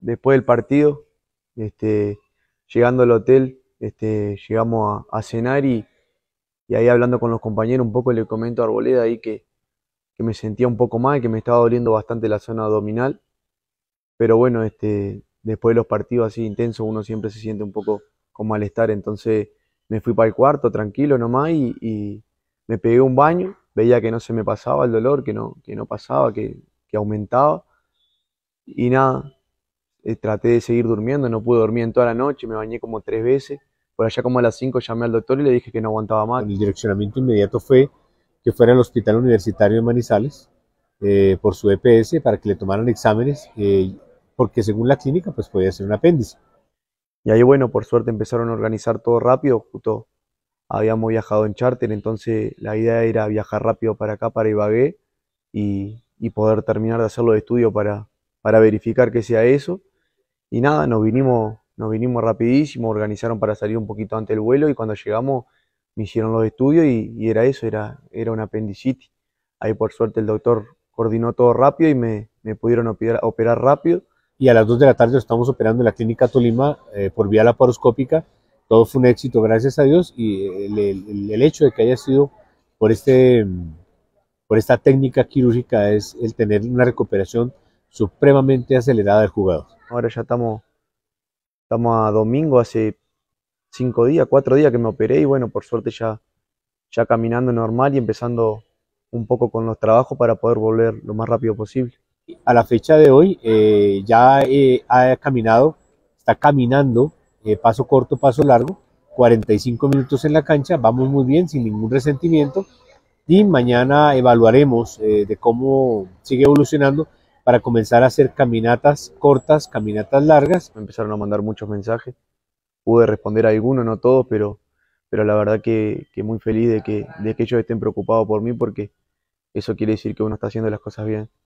después del partido, este, llegando al hotel, este, llegamos a, cenar y, ahí hablando con los compañeros un poco le comento a Arboleda ahí que, me sentía un poco mal, que me estaba doliendo bastante la zona abdominal, pero bueno, este, después de los partidos así intensos uno siempre se siente un poco con malestar, entonces me fui para el cuarto tranquilo nomás y, me pegué un baño, veía que no se me pasaba el dolor, que no, que no pasaba, que, que aumentaba y nada, eh, traté de seguir durmiendo, no pude dormir en toda la noche, me bañé como tres veces. Por allá como a las cinco llamé al doctor y le dije que no aguantaba más. El direccionamiento inmediato fue que fuera al Hospital Universitario de Manizales eh, por su EPS para que le tomaran exámenes, eh, porque según la clínica pues podía ser un apéndice. Y ahí bueno, por suerte empezaron a organizar todo rápido, justo habíamos viajado en charter, entonces la idea era viajar rápido para acá, para Ibagué, y, y poder terminar de hacer los estudios para, para verificar que sea eso y nada, nos vinimos, nos vinimos rapidísimo, organizaron para salir un poquito antes del vuelo y cuando llegamos me hicieron los estudios y, y era eso, era, era una apendicitis. Ahí por suerte el doctor coordinó todo rápido y me, pudieron operar, rápido. Y a las 2 de la tarde estamos operando en la clínica Tolima eh, por vía laparoscópica. Todo fue un éxito, gracias a Dios, y el, el hecho de que haya sido por, este, por esta técnica quirúrgica es el tener una recuperación supremamente acelerada del jugador. Ahora ya estamos, estamos a domingo, hace cinco días, cuatro días que me operé y bueno, por suerte ya, ya caminando normal y empezando un poco con los trabajos para poder volver lo más rápido posible. A la fecha de hoy eh, ya eh, ha caminado, está caminando, eh, paso corto, paso largo, 45 minutos en la cancha, vamos muy bien, sin ningún resentimiento y mañana evaluaremos de cómo sigue evolucionando para comenzar a hacer caminatas cortas, caminatas largas. Me empezaron a mandar muchos mensajes, pude responder a algunos, no todos, pero, pero la verdad que, muy feliz de que, de que ellos estén preocupados por mí porque eso quiere decir que uno está haciendo las cosas bien.